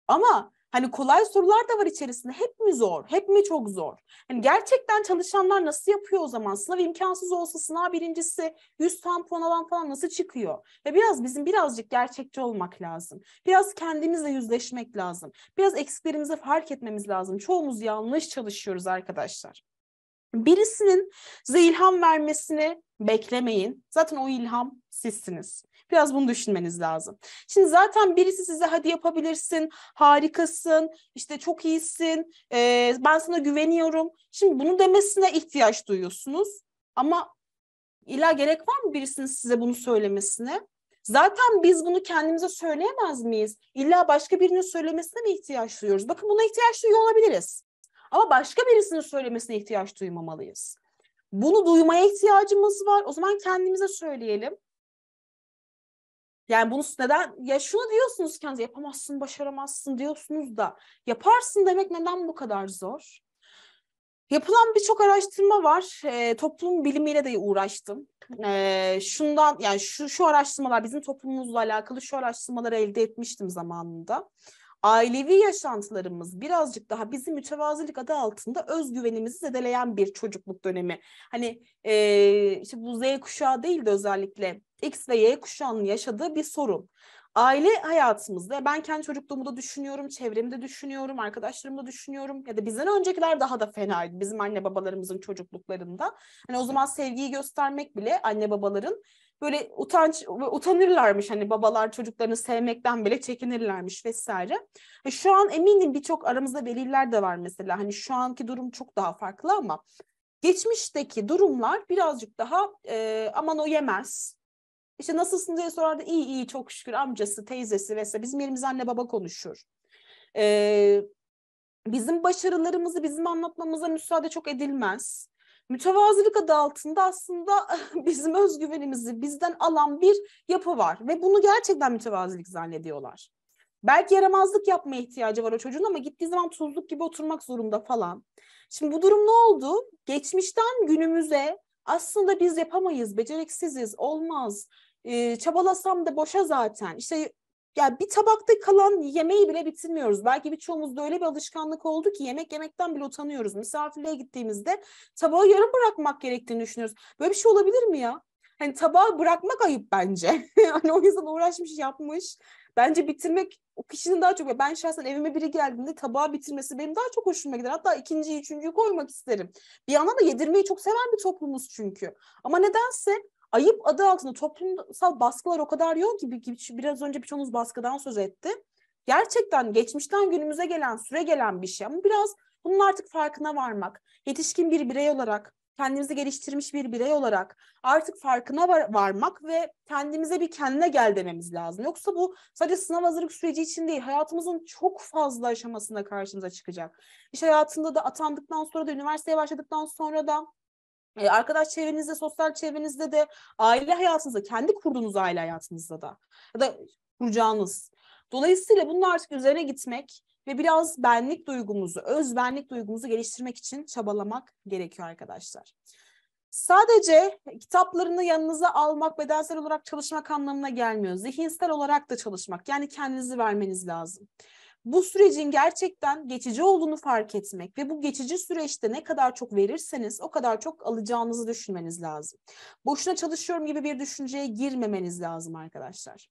Ama hani kolay sorular da var içerisinde. Hep mi zor? Hep mi çok zor? Hani gerçekten çalışanlar nasıl yapıyor o zaman? Sınav imkansız olsa sınav birincisi 100 tam puan alan falan nasıl çıkıyor? Ve biraz bizim birazcık gerçekçi olmak lazım. Biraz kendimizle yüzleşmek lazım. Biraz eksiklerimizi fark etmemiz lazım. Çoğumuz yanlış çalışıyoruz arkadaşlar. Birisinin size ilham vermesini beklemeyin. Zaten o ilham sizsiniz. Biraz bunu düşünmeniz lazım. Şimdi zaten birisi size hadi yapabilirsin, harikasın, işte çok iyisin, e, ben sana güveniyorum. Şimdi bunu demesine ihtiyaç duyuyorsunuz. Ama illa gerek var mı birisinin size bunu söylemesine? Zaten biz bunu kendimize söyleyemez miyiz? İlla başka birinin söylemesine mi ihtiyaç duyuyoruz? Bakın buna ihtiyaç duyuyor olabiliriz. Ama başka birisinin söylemesine ihtiyaç duymamalıyız. Bunu duymaya ihtiyacımız var. O zaman kendimize söyleyelim. Yani bunu neden ya şunu diyorsunuz kendinize hani yapamazsın, başaramazsın diyorsunuz da yaparsın demek neden bu kadar zor? Yapılan birçok araştırma var. E, toplum bilimiyle de uğraştım. E, şundan yani şu şu araştırmalar bizim toplumumuzla alakalı şu araştırmaları elde etmiştim zamanında ailevi yaşantılarımız birazcık daha bizi mütevazilik adı altında özgüvenimizi zedeleyen bir çocukluk dönemi. Hani e, işte bu Z kuşağı değil de özellikle X ve Y kuşağının yaşadığı bir sorun. Aile hayatımızda ben kendi çocukluğumu da düşünüyorum, çevremde düşünüyorum, arkadaşlarımda düşünüyorum ya da bizden öncekiler daha da fenaydı bizim anne babalarımızın çocukluklarında. Hani o zaman sevgiyi göstermek bile anne babaların böyle utanç utanırlarmış hani babalar çocuklarını sevmekten bile çekinirlermiş vesaire. E, şu an eminim birçok aramızda veliler de var mesela. Hani şu anki durum çok daha farklı ama geçmişteki durumlar birazcık daha e, aman o yemez. İşte nasılsın diye sorardı. İyi iyi çok şükür amcası, teyzesi vesaire. Bizim yerimiz anne baba konuşur. E, bizim başarılarımızı bizim anlatmamıza müsaade çok edilmez. Mütevazılık adı altında aslında bizim özgüvenimizi bizden alan bir yapı var ve bunu gerçekten mütevazılık zannediyorlar. Belki yaramazlık yapmaya ihtiyacı var o çocuğun ama gittiği zaman tuzluk gibi oturmak zorunda falan. Şimdi bu durum ne oldu? Geçmişten günümüze aslında biz yapamayız, beceriksiziz, olmaz, e, çabalasam da boşa zaten. İşte ya bir tabakta kalan yemeği bile bitirmiyoruz. Belki birçoğumuzda öyle bir alışkanlık oldu ki yemek yemekten bile utanıyoruz. Misafirliğe gittiğimizde tabağı yarım bırakmak gerektiğini düşünüyoruz. Böyle bir şey olabilir mi ya? Hani tabağı bırakmak ayıp bence. hani o yüzden uğraşmış, yapmış. Bence bitirmek o kişinin daha çok ben şahsen evime biri geldiğinde tabağı bitirmesi benim daha çok hoşuma gider. Hatta ikinciyi, üçüncüyü koymak isterim. Bir yandan da yedirmeyi çok seven bir toplumuz çünkü. Ama nedense ayıp adı altında toplumsal baskılar o kadar yoğun ki biraz önce birçoğunuz baskıdan söz etti. Gerçekten geçmişten günümüze gelen, süre gelen bir şey ama biraz bunun artık farkına varmak, yetişkin bir birey olarak, kendimizi geliştirmiş bir birey olarak artık farkına var, varmak ve kendimize bir kendine gel dememiz lazım. Yoksa bu sadece sınav hazırlık süreci için değil, hayatımızın çok fazla aşamasında karşımıza çıkacak. İş hayatında da atandıktan sonra da, üniversiteye başladıktan sonra da ee, arkadaş çevrenizde, sosyal çevrenizde de, aile hayatınızda, kendi kurduğunuz aile hayatınızda da ya da kuracağınız. Dolayısıyla bunun artık üzerine gitmek ve biraz benlik duygumuzu, özbenlik duygumuzu geliştirmek için çabalamak gerekiyor arkadaşlar. Sadece kitaplarını yanınıza almak, bedensel olarak çalışmak anlamına gelmiyor. Zihinsel olarak da çalışmak. Yani kendinizi vermeniz lazım bu sürecin gerçekten geçici olduğunu fark etmek ve bu geçici süreçte ne kadar çok verirseniz o kadar çok alacağınızı düşünmeniz lazım. Boşuna çalışıyorum gibi bir düşünceye girmemeniz lazım arkadaşlar.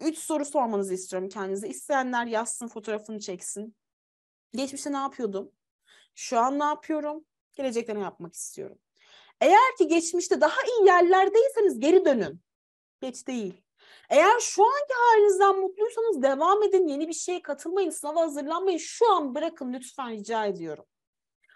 Üç soru sormanızı istiyorum kendinize. İsteyenler yazsın, fotoğrafını çeksin. Geçmişte ne yapıyordum? Şu an ne yapıyorum? Gelecekte ne yapmak istiyorum? Eğer ki geçmişte daha iyi yerlerdeyseniz geri dönün. Geç değil. Eğer şu anki halinizden mutluysanız devam edin. Yeni bir şeye katılmayın, sınava hazırlanmayın. Şu an bırakın lütfen rica ediyorum.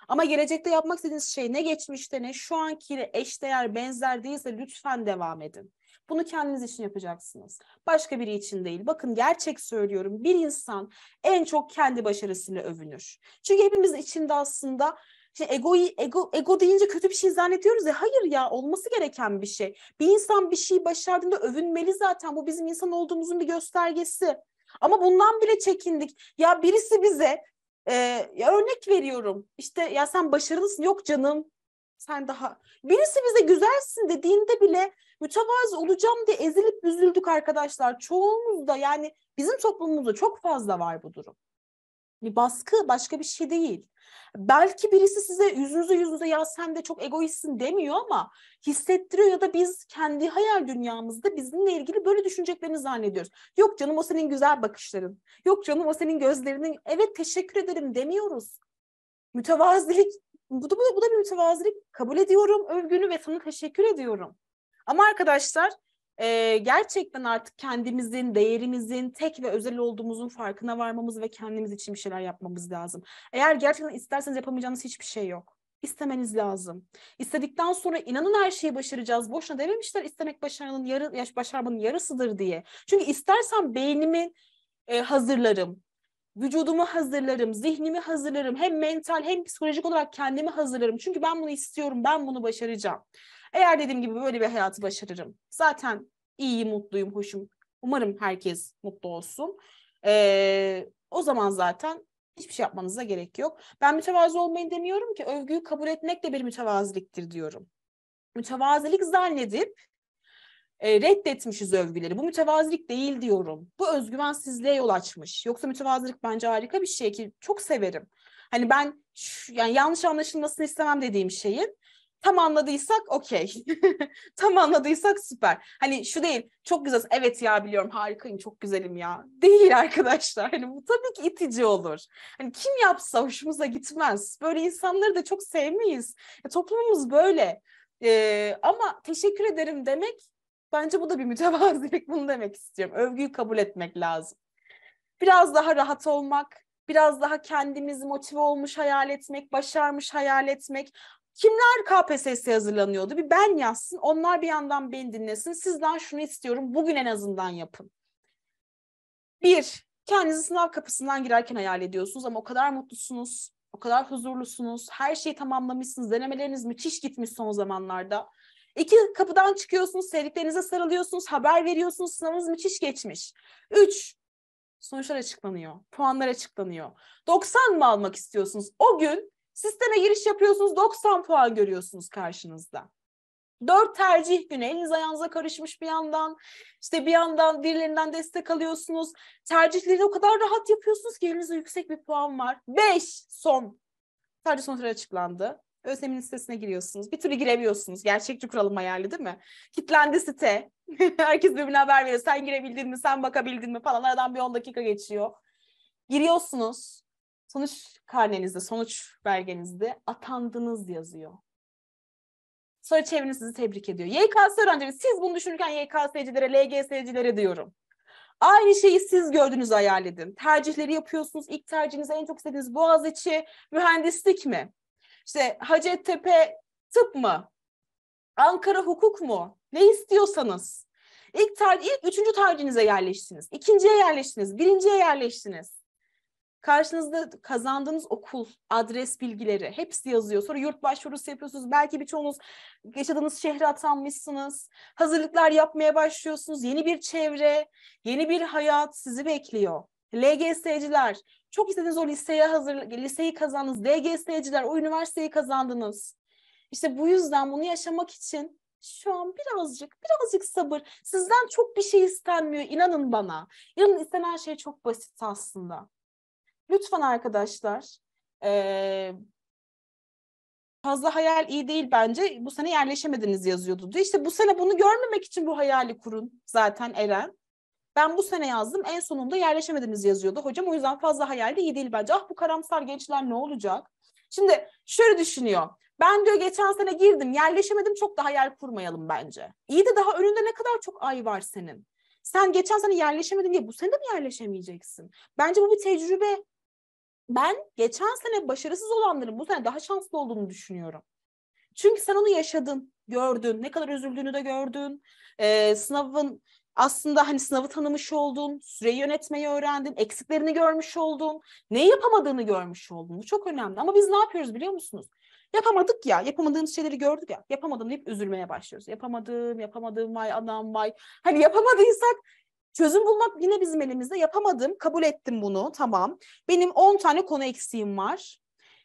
Ama gelecekte yapmak istediğiniz şey ne geçmişte ne şu ankiyle eşdeğer benzer değilse lütfen devam edin. Bunu kendiniz için yapacaksınız. Başka biri için değil. Bakın gerçek söylüyorum. Bir insan en çok kendi başarısıyla övünür. Çünkü hepimiz içinde aslında Şimdi egoyu, ego, ego deyince kötü bir şey zannediyoruz ya. Hayır ya olması gereken bir şey. Bir insan bir şey başardığında övünmeli zaten. Bu bizim insan olduğumuzun bir göstergesi. Ama bundan bile çekindik. Ya birisi bize e, ya örnek veriyorum. İşte ya sen başarılısın yok canım. Sen daha. Birisi bize güzelsin dediğinde bile mütevazı olacağım diye ezilip üzüldük arkadaşlar. Çoğumuzda yani bizim toplumumuzda çok fazla var bu durum. Bir baskı başka bir şey değil. Belki birisi size yüzünüze yüzünüze ya sen de çok egoistsin demiyor ama hissettiriyor ya da biz kendi hayal dünyamızda bizimle ilgili böyle düşüneceklerini zannediyoruz. Yok canım o senin güzel bakışların. Yok canım o senin gözlerinin. Evet teşekkür ederim demiyoruz. Mütevazilik bu da, bu da, bu da bir mütevazilik. Kabul ediyorum övgünü ve sana teşekkür ediyorum. Ama arkadaşlar e, gerçekten artık kendimizin, değerimizin, tek ve özel olduğumuzun farkına varmamız ve kendimiz için bir şeyler yapmamız lazım. Eğer gerçekten isterseniz yapamayacağınız hiçbir şey yok. İstemeniz lazım. İstedikten sonra inanın her şeyi başaracağız. Boşuna dememişler istemek başarının yarı, yaş başarmanın yarısıdır diye. Çünkü istersen beynimi e, hazırlarım. Vücudumu hazırlarım, zihnimi hazırlarım. Hem mental hem psikolojik olarak kendimi hazırlarım. Çünkü ben bunu istiyorum, ben bunu başaracağım. Eğer dediğim gibi böyle bir hayatı başarırım. Zaten iyi, mutluyum, hoşum. Umarım herkes mutlu olsun. Ee, o zaman zaten hiçbir şey yapmanıza gerek yok. Ben mütevazı olmayı demiyorum ki övgüyü kabul etmek de bir mütevaziliktir diyorum. Mütevazilik zannedip e, reddetmişiz övgüleri. Bu mütevazilik değil diyorum. Bu özgüvensizliğe yol açmış. Yoksa mütevazilik bence harika bir şey ki çok severim. Hani ben şu, yani yanlış anlaşılmasını istemem dediğim şeyin Tam anladıysak okey. Tam anladıysak süper. Hani şu değil çok güzel. Evet ya biliyorum harikayım çok güzelim ya. Değil arkadaşlar. Hani bu tabii ki itici olur. Hani kim yapsa hoşumuza gitmez. Böyle insanları da çok sevmeyiz. Ya, toplumumuz böyle. Ee, ama teşekkür ederim demek bence bu da bir mütevazilik bunu demek istiyorum. Övgüyü kabul etmek lazım. Biraz daha rahat olmak, biraz daha kendimizi motive olmuş hayal etmek, başarmış hayal etmek. Kimler KPSS hazırlanıyordu? Bir ben yazsın, onlar bir yandan beni dinlesin. Sizden şunu istiyorum, bugün en azından yapın. Bir, kendinizi sınav kapısından girerken hayal ediyorsunuz ama o kadar mutlusunuz, o kadar huzurlusunuz, her şeyi tamamlamışsınız, denemeleriniz müthiş gitmiş son zamanlarda. İki, kapıdan çıkıyorsunuz, sevdiklerinize sarılıyorsunuz, haber veriyorsunuz, sınavınız müthiş geçmiş. Üç, sonuçlar açıklanıyor, puanlar açıklanıyor. 90 mı almak istiyorsunuz? O gün Sisteme giriş yapıyorsunuz 90 puan görüyorsunuz karşınızda. Dört tercih günü eliniz ayağınıza karışmış bir yandan işte bir yandan birilerinden destek alıyorsunuz. Tercihleri o kadar rahat yapıyorsunuz ki elinizde yüksek bir puan var. 5 son. Sadece sonuçlar açıklandı. Özlem'in sitesine giriyorsunuz. Bir türlü giremiyorsunuz. Gerçekçi kuralım hayali değil mi? Kitlendi site. Herkes birbirine haber veriyor. Sen girebildin mi? Sen bakabildin mi? Falan aradan bir 10 dakika geçiyor. Giriyorsunuz sonuç karnenizde, sonuç belgenizde atandınız yazıyor. Sonra çevreniz sizi tebrik ediyor. YKS öğrencileri siz bunu düşünürken YKS'cilere, LGS'cilere diyorum. Aynı şeyi siz gördünüz hayal edin. Tercihleri yapıyorsunuz. İlk tercihiniz en çok istediğiniz Boğaziçi, mühendislik mi? İşte Hacettepe tıp mı? Ankara hukuk mu? Ne istiyorsanız. İlk, ter- ilk üçüncü tercihinize yerleştiniz. ikinciye yerleştiniz. Birinciye yerleştiniz. Karşınızda kazandığınız okul, adres bilgileri hepsi yazıyor. Sonra yurt başvurusu yapıyorsunuz. Belki birçoğunuz yaşadığınız şehre atanmışsınız. Hazırlıklar yapmaya başlıyorsunuz. Yeni bir çevre, yeni bir hayat sizi bekliyor. LGS'ciler, çok istediğiniz o liseye hazır, liseyi kazandınız. LGS'ciler, o üniversiteyi kazandınız. İşte bu yüzden bunu yaşamak için şu an birazcık, birazcık sabır. Sizden çok bir şey istenmiyor, inanın bana. İnanın istenen şey çok basit aslında. Lütfen arkadaşlar e, fazla hayal iyi değil bence bu sene yerleşemediniz yazıyordu diye. İşte bu sene bunu görmemek için bu hayali kurun zaten Eren. Ben bu sene yazdım en sonunda yerleşemediniz yazıyordu. Hocam o yüzden fazla hayal de iyi değil bence. Ah bu karamsar gençler ne olacak? Şimdi şöyle düşünüyor. Ben diyor geçen sene girdim yerleşemedim çok da hayal kurmayalım bence. İyi de daha önünde ne kadar çok ay var senin. Sen geçen sene yerleşemedin diye bu sene de mi yerleşemeyeceksin? Bence bu bir tecrübe ben geçen sene başarısız olanların bu sene daha şanslı olduğunu düşünüyorum. Çünkü sen onu yaşadın, gördün, ne kadar üzüldüğünü de gördün. Ee, sınavın aslında hani sınavı tanımış oldun, süreyi yönetmeyi öğrendin, eksiklerini görmüş oldun, neyi yapamadığını görmüş oldun. Bu çok önemli ama biz ne yapıyoruz biliyor musunuz? Yapamadık ya, yapamadığımız şeyleri gördük ya, yapamadım deyip üzülmeye başlıyoruz. Yapamadım, yapamadım, vay anam vay. Hani yapamadıysak Çözüm bulmak yine bizim elimizde. Yapamadım, kabul ettim bunu, tamam. Benim 10 tane konu eksiğim var.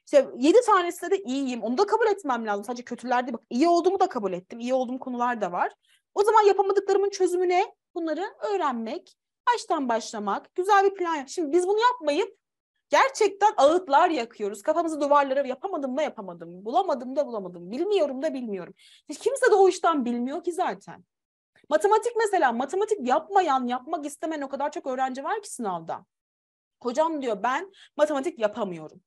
İşte 7 tanesinde de iyiyim. Onu da kabul etmem lazım. Sadece kötülerde bak iyi olduğumu da kabul ettim. İyi olduğum konular da var. O zaman yapamadıklarımın çözümü ne? bunları öğrenmek, baştan başlamak, güzel bir plan. Şimdi biz bunu yapmayıp gerçekten ağıtlar yakıyoruz. Kafamızı duvarlara yapamadım da yapamadım, bulamadım da bulamadım, bilmiyorum da bilmiyorum. kimse de o işten bilmiyor ki zaten. Matematik mesela matematik yapmayan yapmak istemeyen o kadar çok öğrenci var ki sınavda. Hocam diyor ben matematik yapamıyorum.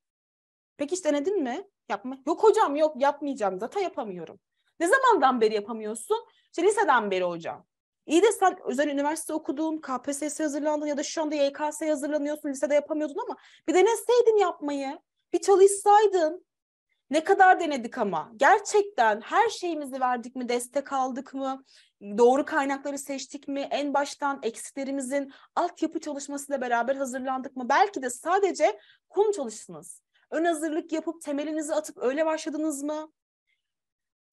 Peki hiç denedin mi? Yapma. Yok hocam yok yapmayacağım zaten yapamıyorum. Ne zamandan beri yapamıyorsun? İşte liseden beri hocam. İyi de sen özel üniversite okuduğun KPSS hazırlandın ya da şu anda YKS hazırlanıyorsun, lisede yapamıyordun ama bir deneseydin yapmayı, bir çalışsaydın. Ne kadar denedik ama gerçekten her şeyimizi verdik mi, destek aldık mı, doğru kaynakları seçtik mi? En baştan eksiklerimizin altyapı çalışmasıyla beraber hazırlandık mı? Belki de sadece kum çalıştınız. Ön hazırlık yapıp temelinizi atıp öyle başladınız mı?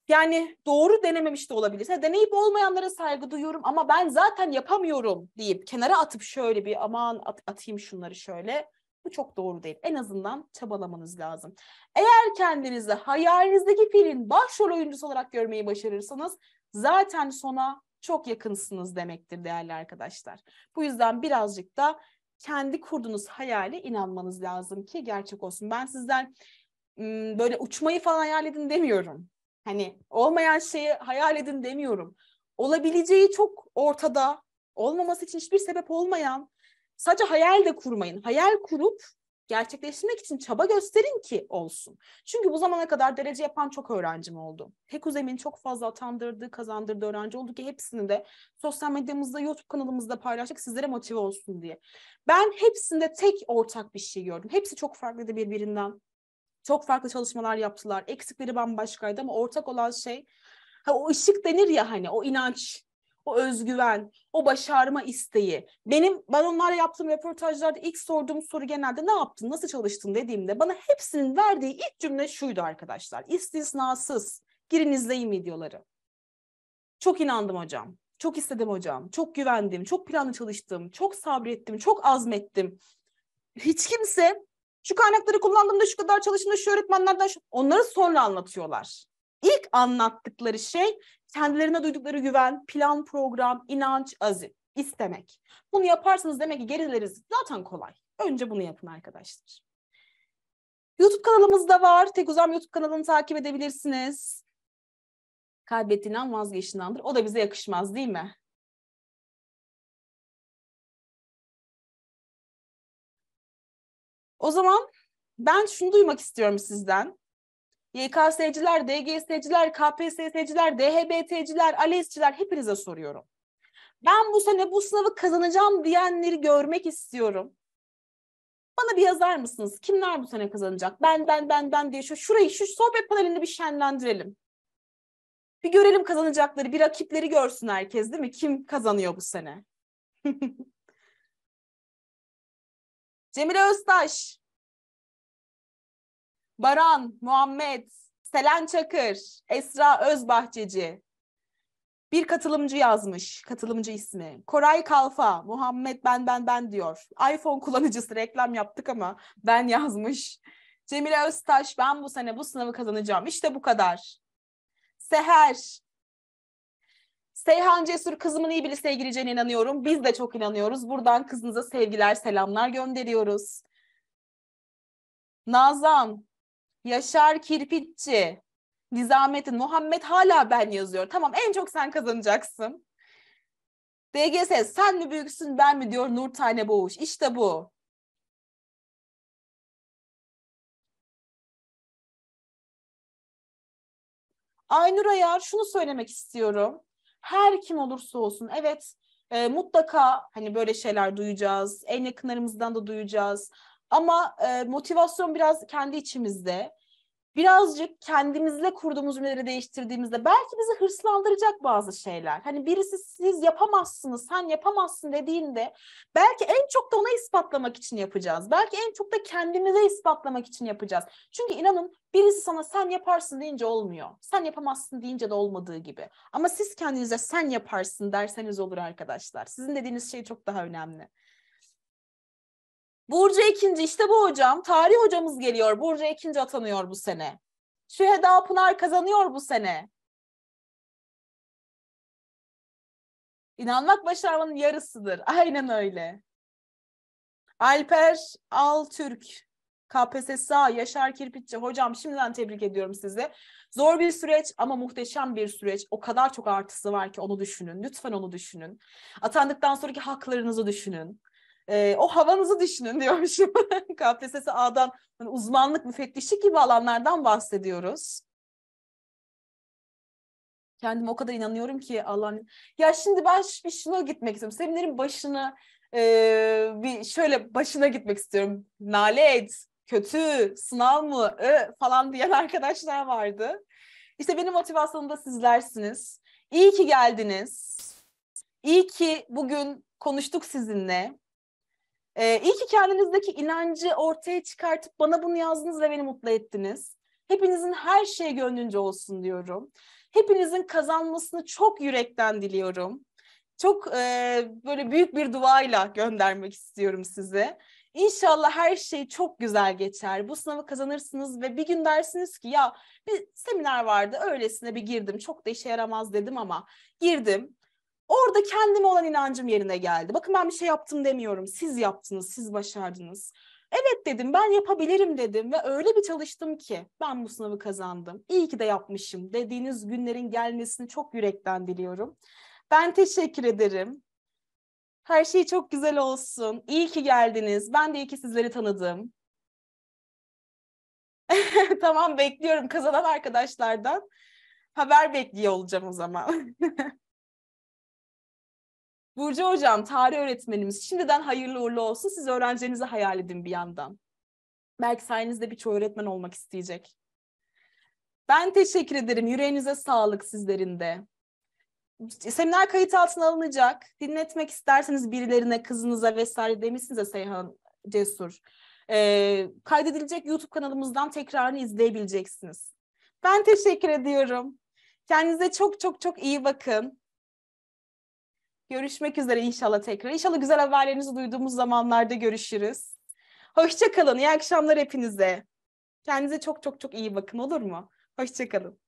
Yani doğru denememiş de olabilir. Ha, deneyip olmayanlara saygı duyuyorum ama ben zaten yapamıyorum deyip kenara atıp şöyle bir aman at, atayım şunları şöyle. Bu çok doğru değil. En azından çabalamanız lazım. Eğer kendinizi hayalinizdeki filmin başrol oyuncusu olarak görmeyi başarırsanız zaten sona çok yakınsınız demektir değerli arkadaşlar. Bu yüzden birazcık da kendi kurduğunuz hayale inanmanız lazım ki gerçek olsun. Ben sizden böyle uçmayı falan hayal edin demiyorum. Hani olmayan şeyi hayal edin demiyorum. Olabileceği çok ortada, olmaması için hiçbir sebep olmayan, sadece hayal de kurmayın. Hayal kurup gerçekleştirmek için çaba gösterin ki olsun. Çünkü bu zamana kadar derece yapan çok öğrencim oldu. Hekuzemin çok fazla atandırdığı, kazandırdığı öğrenci oldu ki hepsini de sosyal medyamızda, YouTube kanalımızda paylaştık sizlere motive olsun diye. Ben hepsinde tek ortak bir şey gördüm. Hepsi çok farklıydı birbirinden. Çok farklı çalışmalar yaptılar. Eksikleri bambaşkaydı ama ortak olan şey ha, o ışık denir ya hani o inanç o özgüven, o başarma isteği. Benim ben onlarla yaptığım röportajlarda ilk sorduğum soru genelde ne yaptın, nasıl çalıştın dediğimde bana hepsinin verdiği ilk cümle şuydu arkadaşlar. İstisnasız girin izleyin videoları. Çok inandım hocam. Çok istedim hocam. Çok güvendim. Çok planlı çalıştım. Çok sabrettim. Çok azmettim. Hiç kimse şu kaynakları kullandığımda şu kadar çalıştığımda şu öğretmenlerden şu... onları sonra anlatıyorlar ilk anlattıkları şey kendilerine duydukları güven, plan, program, inanç, azim, istemek. Bunu yaparsanız demek ki gerileriz zaten kolay. Önce bunu yapın arkadaşlar. YouTube kanalımız da var. Tek Uzam YouTube kanalını takip edebilirsiniz. Kaybettiğinden vazgeçtiğindendir. O da bize yakışmaz değil mi? O zaman ben şunu duymak istiyorum sizden. YKS'ciler, DGS'ciler, KPSS'ciler, DHBT'ciler, ALES'ciler hepinize soruyorum. Ben bu sene bu sınavı kazanacağım diyenleri görmek istiyorum. Bana bir yazar mısınız? Kimler bu sene kazanacak? Ben, ben, ben, ben diye şu, şurayı şu sohbet panelinde bir şenlendirelim. Bir görelim kazanacakları, bir rakipleri görsün herkes değil mi? Kim kazanıyor bu sene? Cemile Öztaş, Baran, Muhammed, Selen Çakır, Esra Özbahçeci. Bir katılımcı yazmış, katılımcı ismi. Koray Kalfa, Muhammed ben ben ben diyor. iPhone kullanıcısı reklam yaptık ama ben yazmış. Cemile Öztaş, ben bu sene bu sınavı kazanacağım. İşte bu kadar. Seher, Seyhan Cesur kızımın iyi bir liseye gireceğine inanıyorum. Biz de çok inanıyoruz. Buradan kızınıza sevgiler, selamlar gönderiyoruz. Nazan, Yaşar Kirpitçi, Nizamettin, Muhammed hala ben yazıyor. Tamam en çok sen kazanacaksın. DGS sen mi büyüksün ben mi diyor Nur Tane Boğuş. İşte bu. Aynur Ayar şunu söylemek istiyorum. Her kim olursa olsun evet e, mutlaka hani böyle şeyler duyacağız. En yakınlarımızdan da duyacağız. Ama e, motivasyon biraz kendi içimizde. Birazcık kendimizle kurduğumuz cümleleri değiştirdiğimizde belki bizi hırslandıracak bazı şeyler. Hani birisi siz yapamazsınız, sen yapamazsın dediğinde belki en çok da ona ispatlamak için yapacağız. Belki en çok da kendimize ispatlamak için yapacağız. Çünkü inanın birisi sana sen yaparsın deyince olmuyor. Sen yapamazsın deyince de olmadığı gibi. Ama siz kendinize sen yaparsın derseniz olur arkadaşlar. Sizin dediğiniz şey çok daha önemli. Burcu ikinci işte bu hocam. Tarih hocamız geliyor. Burcu ikinci atanıyor bu sene. Şüheda Pınar kazanıyor bu sene. İnanmak başarmanın yarısıdır. Aynen öyle. Alper Altürk KPSS, Yaşar Kirpitçi hocam şimdiden tebrik ediyorum sizi. Zor bir süreç ama muhteşem bir süreç. O kadar çok artısı var ki onu düşünün. Lütfen onu düşünün. Atandıktan sonraki haklarınızı düşünün. E, o havanızı düşünün diyormuşum. KPSS A'dan hani uzmanlık, müfettişi gibi alanlardan bahsediyoruz. Kendime o kadar inanıyorum ki Allah'ın... Ya şimdi ben bir şuna gitmek istiyorum. Seminerin başına e, bir şöyle başına gitmek istiyorum. Nale et, kötü, sınav mı ö, falan diyen arkadaşlar vardı. İşte benim motivasyonum da sizlersiniz. İyi ki geldiniz. İyi ki bugün konuştuk sizinle. Ee, iyi ki kendinizdeki inancı ortaya çıkartıp bana bunu yazdınız ve beni mutlu ettiniz. Hepinizin her şey gönlünce olsun diyorum. Hepinizin kazanmasını çok yürekten diliyorum. Çok e, böyle büyük bir duayla göndermek istiyorum size. İnşallah her şey çok güzel geçer. Bu sınavı kazanırsınız ve bir gün dersiniz ki ya bir seminer vardı öylesine bir girdim. Çok da işe yaramaz dedim ama girdim. Orada kendime olan inancım yerine geldi. Bakın ben bir şey yaptım demiyorum. Siz yaptınız, siz başardınız. Evet dedim ben yapabilirim dedim ve öyle bir çalıştım ki ben bu sınavı kazandım. İyi ki de yapmışım dediğiniz günlerin gelmesini çok yürekten diliyorum. Ben teşekkür ederim. Her şey çok güzel olsun. İyi ki geldiniz. Ben de iyi ki sizleri tanıdım. tamam bekliyorum kazanan arkadaşlardan. Haber bekliyor olacağım o zaman. Burcu Hocam, tarih öğretmenimiz. Şimdiden hayırlı uğurlu olsun. Siz öğrencilerinizi hayal edin bir yandan. Belki sayenizde birçok öğretmen olmak isteyecek. Ben teşekkür ederim. Yüreğinize sağlık sizlerin de. Seminer kayıt altına alınacak. Dinletmek isterseniz birilerine, kızınıza vesaire demişsiniz ya Seyhan Cesur. Ee, kaydedilecek YouTube kanalımızdan tekrarını izleyebileceksiniz. Ben teşekkür ediyorum. Kendinize çok çok çok iyi bakın. Görüşmek üzere inşallah tekrar. İnşallah güzel haberlerinizi duyduğumuz zamanlarda görüşürüz. Hoşçakalın. İyi akşamlar hepinize. Kendinize çok çok çok iyi bakın olur mu? Hoşçakalın.